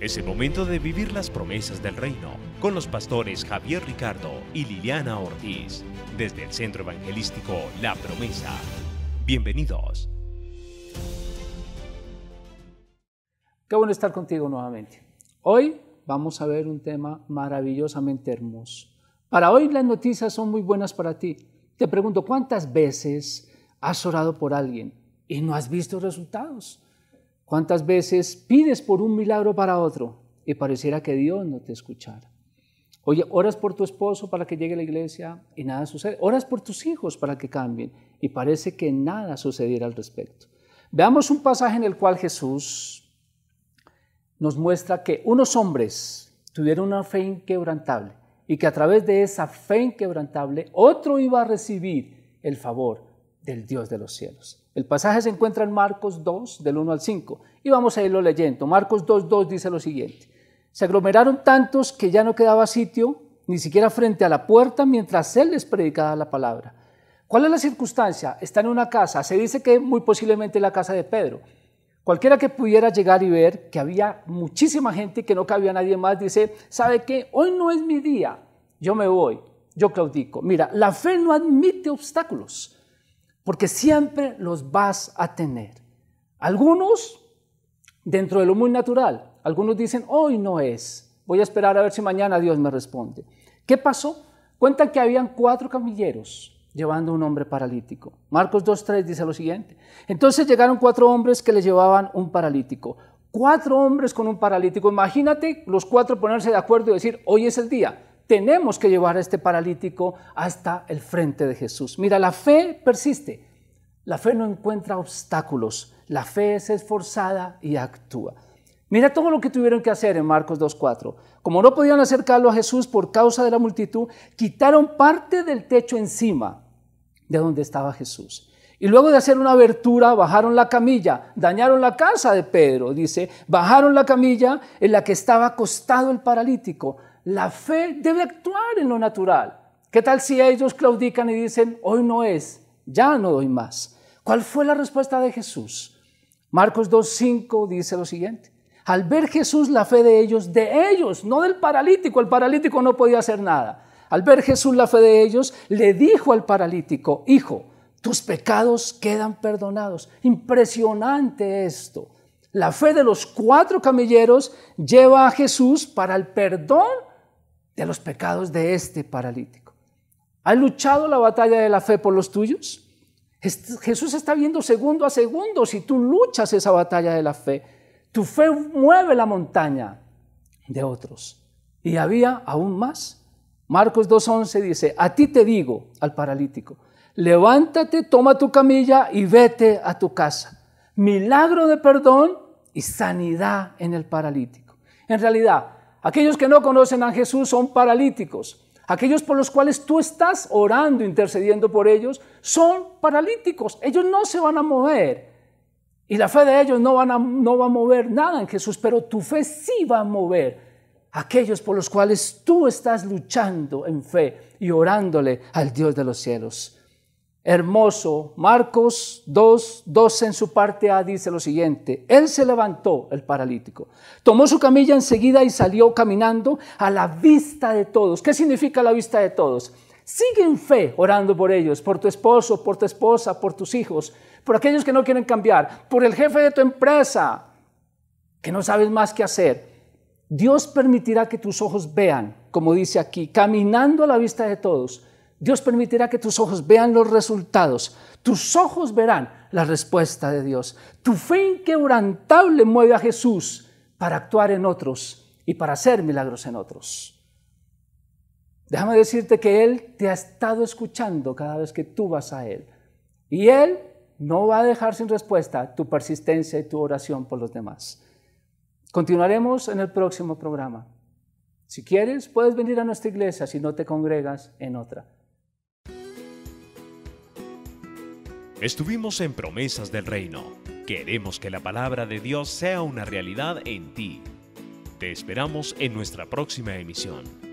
Es el momento de vivir las promesas del reino con los pastores Javier Ricardo y Liliana Ortiz desde el Centro Evangelístico La Promesa. Bienvenidos. Qué bueno estar contigo nuevamente. Hoy vamos a ver un tema maravillosamente hermoso. Para hoy las noticias son muy buenas para ti. Te pregunto, ¿cuántas veces has orado por alguien y no has visto resultados? ¿Cuántas veces pides por un milagro para otro y pareciera que Dios no te escuchara? Oye, oras por tu esposo para que llegue a la iglesia y nada sucede. Oras por tus hijos para que cambien y parece que nada sucediera al respecto. Veamos un pasaje en el cual Jesús nos muestra que unos hombres tuvieron una fe inquebrantable y que a través de esa fe inquebrantable otro iba a recibir el favor, del Dios de los cielos. El pasaje se encuentra en Marcos 2, del 1 al 5, y vamos a irlo leyendo. Marcos 2, 2 dice lo siguiente. Se aglomeraron tantos que ya no quedaba sitio, ni siquiera frente a la puerta, mientras él les predicaba la palabra. ¿Cuál es la circunstancia? Está en una casa. Se dice que muy posiblemente la casa de Pedro. Cualquiera que pudiera llegar y ver que había muchísima gente que no cabía nadie más, dice, ¿sabe qué? Hoy no es mi día, yo me voy, yo claudico. Mira, la fe no admite obstáculos porque siempre los vas a tener. Algunos, dentro de lo muy natural, algunos dicen, hoy no es, voy a esperar a ver si mañana Dios me responde. ¿Qué pasó? Cuentan que habían cuatro camilleros llevando un hombre paralítico. Marcos 2.3 dice lo siguiente. Entonces llegaron cuatro hombres que le llevaban un paralítico. Cuatro hombres con un paralítico. Imagínate los cuatro ponerse de acuerdo y decir, hoy es el día tenemos que llevar a este paralítico hasta el frente de Jesús. Mira, la fe persiste. La fe no encuentra obstáculos. La fe es esforzada y actúa. Mira todo lo que tuvieron que hacer en Marcos 2.4. Como no podían acercarlo a Jesús por causa de la multitud, quitaron parte del techo encima de donde estaba Jesús. Y luego de hacer una abertura, bajaron la camilla, dañaron la casa de Pedro, dice, bajaron la camilla en la que estaba acostado el paralítico, la fe debe actuar en lo natural. ¿Qué tal si ellos claudican y dicen, hoy no es, ya no doy más? ¿Cuál fue la respuesta de Jesús? Marcos 2.5 dice lo siguiente. Al ver Jesús la fe de ellos, de ellos, no del paralítico, el paralítico no podía hacer nada. Al ver Jesús la fe de ellos, le dijo al paralítico, hijo, tus pecados quedan perdonados. Impresionante esto. La fe de los cuatro camilleros lleva a Jesús para el perdón de los pecados de este paralítico. ¿Has luchado la batalla de la fe por los tuyos? Jesús está viendo segundo a segundo si tú luchas esa batalla de la fe. Tu fe mueve la montaña de otros. Y había aún más. Marcos 2.11 dice, a ti te digo, al paralítico, levántate, toma tu camilla y vete a tu casa. Milagro de perdón y sanidad en el paralítico. En realidad, Aquellos que no conocen a Jesús son paralíticos. Aquellos por los cuales tú estás orando, intercediendo por ellos, son paralíticos. Ellos no se van a mover. Y la fe de ellos no, va a mover nada en Jesús, pero tu fe sí va a mover aquellos por los cuales tú estás luchando en fe y orándole al Dios de los cielos hermoso. Marcos 2, 12 en su parte A dice lo siguiente, él se levantó, el paralítico, tomó su camilla enseguida y salió caminando a la vista de todos. ¿Qué significa la vista de todos? Sigue en fe orando por ellos, por tu esposo, por tu esposa, por tus hijos, por aquellos que no quieren cambiar, por el jefe de tu empresa, que no sabes más qué hacer. Dios permitirá que tus ojos vean, como dice aquí, caminando a la vista de todos Dios permitirá que tus ojos vean los resultados. Tus ojos verán la respuesta de Dios. Tu fe inquebrantable mueve a Jesús para actuar en otros y para hacer milagros en otros. Déjame decirte que Él te ha estado escuchando cada vez que tú vas a Él. Y Él no va a dejar sin respuesta tu persistencia y tu oración por los demás. Continuaremos en el próximo programa. Si quieres, puedes venir a nuestra iglesia si no te congregas en otra. Estuvimos en promesas del reino. Queremos que la palabra de Dios sea una realidad en ti. Te esperamos en nuestra próxima emisión.